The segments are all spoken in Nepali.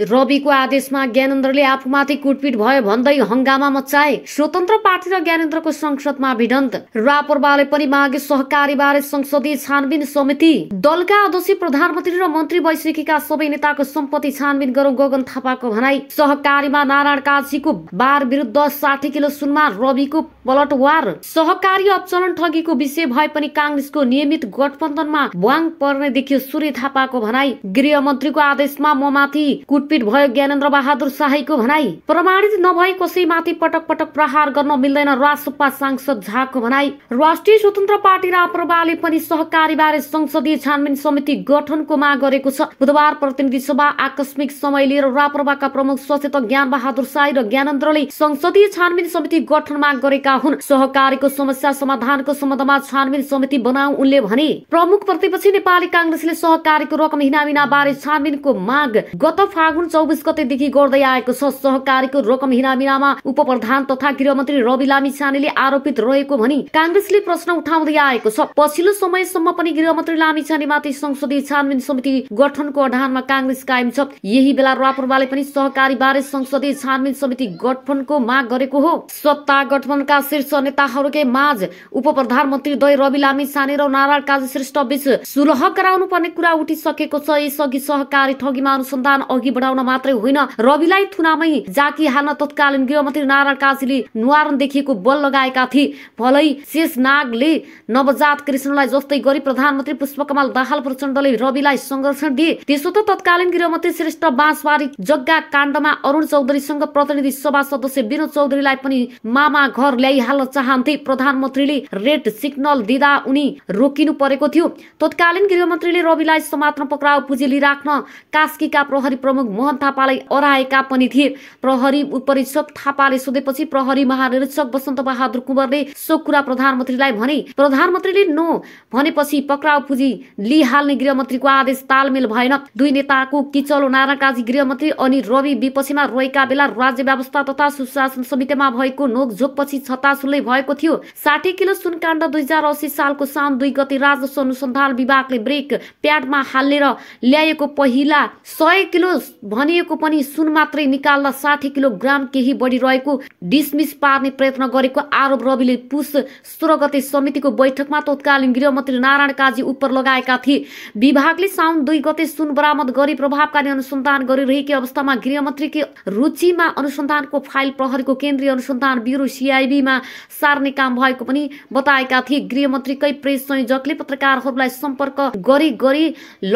रविको आदेशमा ज्ञानेन्द्रले आफूमाथि कुटपिट भयो भन्दै हङ्गामा मचाए स्वतन्त्र पार्टी र ज्ञानेन्द्रको संसदमा भिडन्त रापरवाले पनि मागे सहकारी बारे संसदीय छानबिन समिति दलका अध्यक्ष प्रधानमन्त्री र मन्त्री भइसकेका सबै नेताको सम्पत्ति छानबिन गरौँ गगन थापाको भनाई सहकारीमा नारायण काजीको बार विरुद्ध साठी किलो सुनमा रविको पलटवार सहकारी अपचलन ठगीको विषय भए पनि काङ्ग्रेसको नियमित गठबन्धनमा भ्वाङ पर्ने देखियो सूर्य थापाको भनाई मन्त्रीको आदेशमा ममाथि कुट कुटपिट भयो ज्ञानेन्द्र बहादुर शाहीको भनाई प्रमाणित नभई कसैमाथि पटक पटक प्रहार गर्न मिल्दैन राजसपा सांसद झाको भनाई राष्ट्रिय स्वतन्त्र पार्टी राप्रपाले पनि सहकारी बारे संसदीय छानबिन समिति गठनको माग गरेको छ बुधबार प्रतिनिधि सभा आकस्मिक समय लिएर राप्रपाका प्रमुख सचेतक ज्ञान बहादुर शाही र ज्ञानेन्द्रले संसदीय छानबिन समिति गठन माग गरेका हुन् सहकारीको समस्या समाधानको सम्बन्धमा छानबिन समिति बनाऊ उनले भने प्रमुख प्रतिपक्षी नेपाली काङ्ग्रेसले सहकारीको रकम हिनामिना बारे छानबिनको माग गत फाग फागुन चौबिस गतेदेखि गर्दै आएको छ सहकारीको रकम हिनामिनामा प्रधान तथा गृहमन्त्री रवि लामिछानेले आरोपित रहेको भनी काङ्ग्रेसले प्रश्न उठाउँदै आएको छ पछिल्लो समयसम्म पनि गृहमन्त्री लामी संसदीय छानबिन समिति गठनको अडानमा काङ्ग्रेस कायम छ यही बेला रापरवाले पनि सहकारी बारे संसदीय छानबिन समिति गठबन्धनको माग गरेको हो सत्ता गठबन्धनका शीर्ष नेताहरूकै माझ उप प्रधानमन्त्री द्वय रवि लामी छाने र नारायण काजी श्रेष्ठ बीच सुलह गराउनु पर्ने कुरा उठिसकेको छ यसअघि सहकारी ठगीमा अनुसन्धान अघि बढाउन मात्रै होइन रविलाई थुनामै जाकी हाल्न तत्कालीन गृहमन्त्री नारायण काजीले नुहारन देखिएको बल लगाएका थिए भलै शेषनागले नवजात कृष्णलाई जस्तै गरी प्रधानमन्त्री पुष्पकमल दाहाल प्रचण्डले रविलाई संरक्षण दिए त्यसो त तत्कालीन गृहमन्त्री श्रेष्ठ बाँसवारी जग्गा काण्डमा अरुण चौधरीसँग प्रतिनिधि सभा सदस्य विनोद चौधरीलाई पनि मामा घर ल्याइहाल्न चाहन्थे प्रधानमन्त्रीले रेड सिग्नल दिँदा उनी रोकिनु परेको थियो तत्कालीन गृहमन्त्रीले रविलाई समात्न पक्राउ पुँजी लिइराख्न कास्कीका प्रहरी प्रमुख मोहन थापालाई अराएका पनि थिए प्रहरी उपरीक्षक थापाले सोधेपछि प्रहरी महानिरीक्षक बसन्त बहादुर कुमारले सो कुरा प्रधानमन्त्रीलाई भने प्रधानमन्त्रीले नो भनेपछि पक्राउ पुजी लिहाल्ने गृहमन्त्रीको आदेश तालमेल भएन दुई नेताको किचलो नारायण काजी गृहमन्त्री अनि रवि विपक्षमा रहेका बेला राज्य व्यवस्था तथा सुशासन समितिमा भएको नोकझोकपछि छतासुलै भएको थियो साठी किलो सुनकाण्ड दुई हजार अस्सी सालको साउन दुई गते राजस्व अनुसन्धान विभागले ब्रेक प्याडमा हालेर ल्याएको पहिला सय किलो भनिएको पनि सुन मात्रै निकाल्दा साठी किलोग्राम केही बढी रहेको डिसमिस पार्ने प्रयत्न गरेको आरोप रविले पुस सोह्र गते समितिको बैठकमा तत्कालीन गृहमन्त्री नारायण काजी उप लगाएका थिए विभागले साउन दुई गते सुन बरामद गरी प्रभावकारी अनुसन्धान गरिरहेकी अवस्थामा गृहमन्त्रीकी रुचिमा अनुसन्धानको फाइल प्रहरीको केन्द्रीय अनुसन्धान ब्युरो सिआइबीमा सार्ने काम भएको पनि बताएका थिए गृहमन्त्रीकै प्रेस संयोजकले पत्रकारहरूलाई सम्पर्क गरी गरी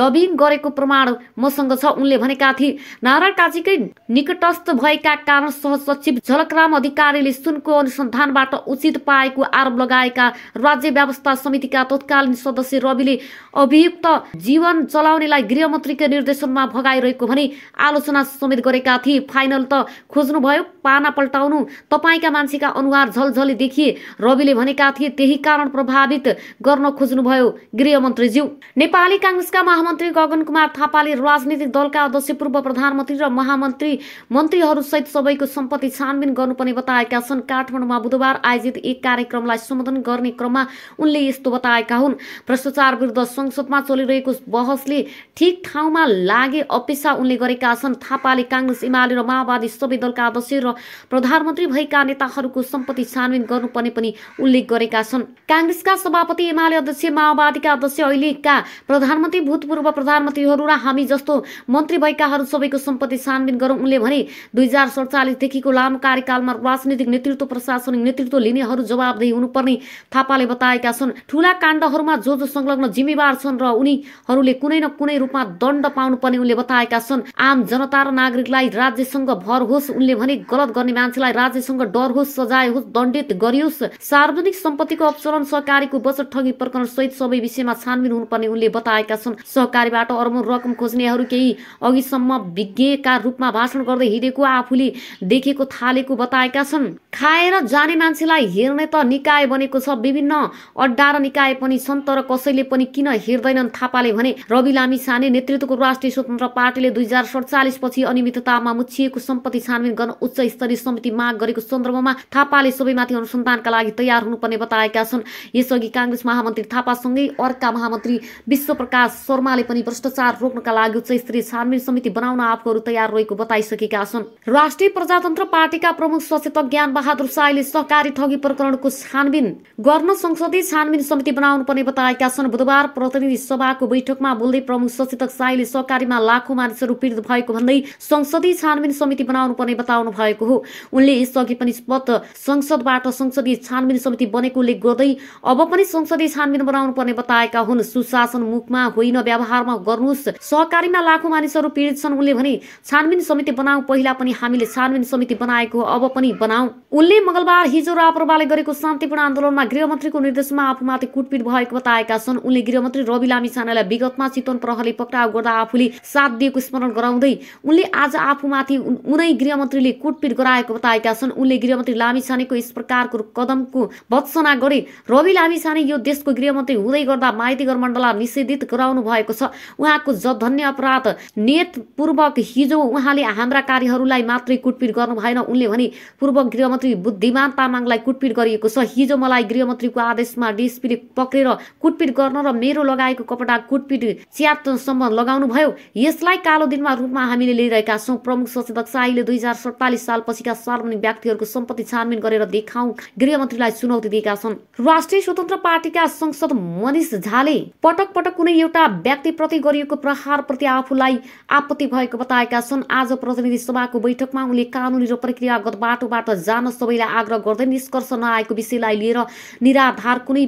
लबिङ गरेको प्रमाण मसँग छ उनले भनेका थिए नारायणकाजीकै निकटस्थ भएका कारण सहसचिव झलकराम अधिकारीले सुनको अनुसन्धानबाट उचित पाएको आरोप लगाएका राज्य व्यवस्था समितिका तत्कालीन सदस्य रविले अभियुक्त जीवन चलाउनेलाई गृहमन्त्रीको निर्देशनमा भगाइरहेको भने आलोचना समेत गरेका थिए फाइनल त खोज्नुभयो पाना पल्टाउनु तपाईँका मान्छेका अनुहार झलझली देखिए रविले भनेका थिए त्यही कारण प्रभावित गर्न खोज्नुभयो गृहमन्त्रीज्यू नेपाली काङ्ग्रेसका महामन्त्री गगन कुमार थापाले राजनीतिक दलका अध्यक्ष पूर्व प्रधानमन्त्री र महामन्त्री मन्त्रीहरूसहित सबैको सम्पत्ति छानबिन गर्नुपर्ने बताएका छन् काठमाडौँमा बुधबार आयोजित एक कार्यक्रमलाई सम्बोधन गर्ने क्रममा उनले यस्तो बताएका हुन् भ्रष्टाचार विरुद्ध संसदमा चलिरहेको बहसले ठिक ठाउँमा लागे अपेक्षा उनले गरेका छन् थापाले काङ्ग्रेस एमाले र माओवादी सबै दलका अध्यक्ष र प्रधानमन्त्री भएका नेताहरूको सम्पत्ति छानबिन गर्नुपर्ने पनि उल्लेख गरेका छन् काङ्ग्रेसका सभापति एमाले अध्यक्ष माओवादीका अध्यक्ष अहिलेका प्रधानमन्त्री भूतपूर्व प्रधानमन्त्रीहरू र हामी जस्तो मन्त्री भएकाहरू सबैको सम्पत्ति छानबिन गरौँ उनले भने दुई हजार सडचालिसदेखिको लामो कार्यकालमा राजनीतिक नेतृत्व प्रशासनिक नेतृत्व लिनेहरू जवाबदेही हुनुपर्ने थापाले बताएका छन् ठूला काण्डहरूमा जो जो संलग्न जिम्मेवार छन् र उनीहरूले कुनै न कुनै रूपमा दण्ड पाउनुपर्ने उनले बताएका छन् आम जनता र नागरिकलाई राज्यसँग भर होस् उनले भने गलत गर्ने मान्छेलाई राज्यसँग डर होस् सजाय होस् दण्डित गरियोस् सार्वजनिक सम्पत्तिको अपचलन सहकारीको बचत ठगी प्रकरण सहित सबै विषयमा छानबिन हुनुपर्ने उनले बताएका छन् सहकारीबाट अर्मो रकम खोज्नेहरू केही अघिसम्म विज्ञका रूपमा भाषण गर्दै हिँडेको आफूले देखेको थालेको बताएका छन् खाएर जाने मान्छेलाई हेर्ने त निकाय बनेको छ विभिन्न अड्डा र निकाय पनि छन् तर कसैले पनि किन हेर्दैनन् थापाले भने रवि लामी साने नेतृत्वको राष्ट्रिय स्वतन्त्र पार्टीले दुई हजार सडचालिस पछि अनियमिततामा मुछिएको सम्पत्ति छानबिन गर्न उच्च स्तरीय समिति माग गरेको सन्दर्भमा थापाले सबैमाथि अनुसन्धानका लागि तयार हुनुपर्ने बताएका छन् यसअघि काङ्ग्रेस महामन्त्री थापासँगै अर्का महामन्त्री विश्वप्रकाश शर्माले पनि भ्रष्टाचार रोक्नका लागि उच्च स्तरीय छानबिन समिति बना बनाउन आफूहरू तयार रहेको बताइसकेका छन् राष्ट्रिय प्रजातन्त्र पार्टीका प्रमुख सचेतक ज्ञान बहादुर शाहले सहकारी ठगी प्रकरणको छानबिन गर्न संसदीय छानबिन समिति बनाउनु पर्ने बताएका छन् बुधबार प्रतिनिधि सभाको बैठकमा बोल्दै प्रमुख सचेतक शाहले सहकारीमा लाखौँ मानिसहरू पीडित भएको भन्दै संसदीय छानबिन समिति बनाउनु पर्ने बताउनु भएको हो उनले यसअघि पनि पद संसदबाट संसदीय छानबिन समिति बनेको उल्लेख गर्दै अब पनि संसदीय छानबिन बनाउनु पर्ने बताएका हुन् सुशासन मुखमा होइन व्यवहारमा गर्नुहोस् सहकारीमा लाखौँ मानिसहरू पीडित छन् उनले भने छानबिन समिति बनाऊ पहिला पनि हामीले छानबिन समिति बनाएको अब पनि बनाऊ उनले मंगलबार हिजो राप्रपाले गरेको शान्तिपूर्ण आन्दोलनमा गृहमन्त्रीको निर्देशमा आफूमाथि कुटपिट भएको बताएका छन् उनले गृहमन्त्री रवि लामी छानालाई विगतमा चितवन प्रहरले पक्राउ गर्दा आफूले साथ दिएको स्मरण गराउँदै उनले आज आफूमाथि उनै गृहमन्त्रीले कुटपिट गराएको बताएका छन् उनले गृहमन्त्री लामी छानेको यस प्रकारको कदमको भत्सना गरे रवि लामी छाने यो देशको गृहमन्त्री हुँदै गर्दा माइतीगर मण्डला निषेधित गराउनु भएको छ उहाँको जधन्य अपराध नियत पूर्वक हिजो उहाँले हाम्रा कार्यहरूलाई मात्रै कुटपिट गर्नु भएन उनले भने पूर्व गृहमन्त्री बुद्धिमान तामाङलाई कुटपिट गरिएको छ हिजो मलाई गृहमन्त्रीको आदेशमा डिएसपीले पक्रेर कुटपिट गर्न र मेरो लगाएको कपडा कुटपिट च्यातसम्म भयो यसलाई कालो दिनमा रूपमा हामीले लिइरहेका छौँ प्रमुख सचेतक शाहीले दुई हजार सडतालिस सालपछिका सार्वजनिक व्यक्तिहरूको सम्पत्ति छानबिन गरेर देखाउ गृहमन्त्रीलाई चुनौती दिएका छन् राष्ट्रिय स्वतन्त्र पार्टीका सांसद मनिष झाले पटक पटक कुनै एउटा व्यक्ति प्रति गरिएको प्रहार प्रति आफूलाई आपत्ति भएको बताएका छन् आज प्रतिनिधि सभाको बैठकमा उनले कानुनी र प्रक्रियागत बाटोबाट जान सबैलाई आग्रह गर्दै निष्कर्ष नआएको विषयलाई लिएर निराधार कुनै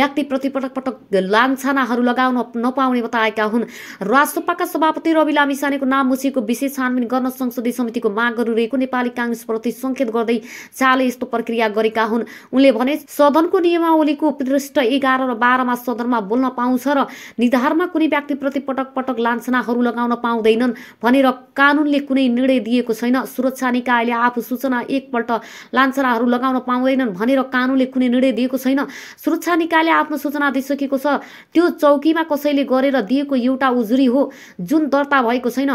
व्यक्ति प्रतिपटक पटक लान्छानाहरू लगाउन नपाउने बताएका हुन् राजसपाका सभापति रवि लामिसानेको नाम मुछिएको विषय छानबिन गर्न संसदीय समितिको माग गरिरहेको नेपाली काङ्ग्रेसप्रति सङ्केत गर्दै चाले यस्तो प्रक्रिया गरेका हुन् उनले भने सदनको नियमावलीको पृष्ठ एघार र बाह्रमा सदनमा बोल्न पाउँछ र निधारमा कुनै व्यक्ति प्रति पटक पटक लान्छनाहरू लगाउन पाउँदैनन् भनेर कानुनले कुनै निर्णय दिएको छैन सुरक्षा निकायले आफू सूचना एकपल्ट लान्छनाहरू लगाउन पाउँदैनन् भनेर कानुनले कुनै निर्णय दिएको छैन सुरक्षा निकायले आफ्नो सूचना दिइसकेको छ त्यो चौकीमा कसैले गरेर दिएको एउटा उजुरी हो जुन दर्ता भएको छैन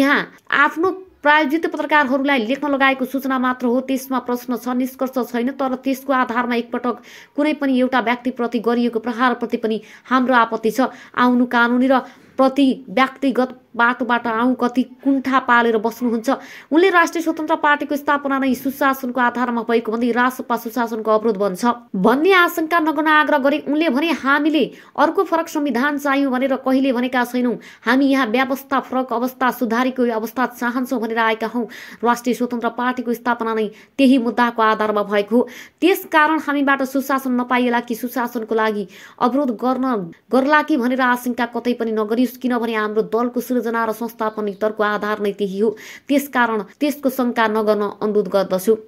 यहाँ आफ्नो प्रायोजित पत्रकारहरूलाई लेख्न लगाएको सूचना मात्र हो त्यसमा प्रश्न छ निष्कर्ष छैन तर त्यसको आधारमा एकपटक कुनै पनि एउटा व्यक्तिप्रति गरिएको प्रहारप्रति पनि हाम्रो आपत्ति छ आउनु कानुनी र प्रति व्यक्तिगत बाटोबाट आउँ कति कुण्ठा पालेर बस्नुहुन्छ उनले राष्ट्रिय स्वतन्त्र पार्टीको स्थापना नै सुशासनको आधारमा भएको भन्दै रासपा सुशासनको अवरोध बन्छ भन्ने आशंका नगर्न आग्रह गरे उनले भने हामीले अर्को फरक संविधान चाहियो भनेर कहिले भनेका छैनौँ हामी यहाँ व्यवस्था फरक अवस्था सुधारीको अवस्था चाहन्छौँ भनेर आएका हौँ राष्ट्रिय स्वतन्त्र पार्टीको स्थापना नै त्यही मुद्दाको आधारमा भएको हो कारण हामीबाट सुशासन नपाइएला कि सुशासनको लागि अवरोध गर्न गर्ला कि भनेर आशंका कतै पनि नगरियोस् किनभने हाम्रो दलको आयोजना र संस्थापन आधार नै त्यही हो त्यसकारण त्यसको शङ्का नगर्न अनुरोध गर्दछु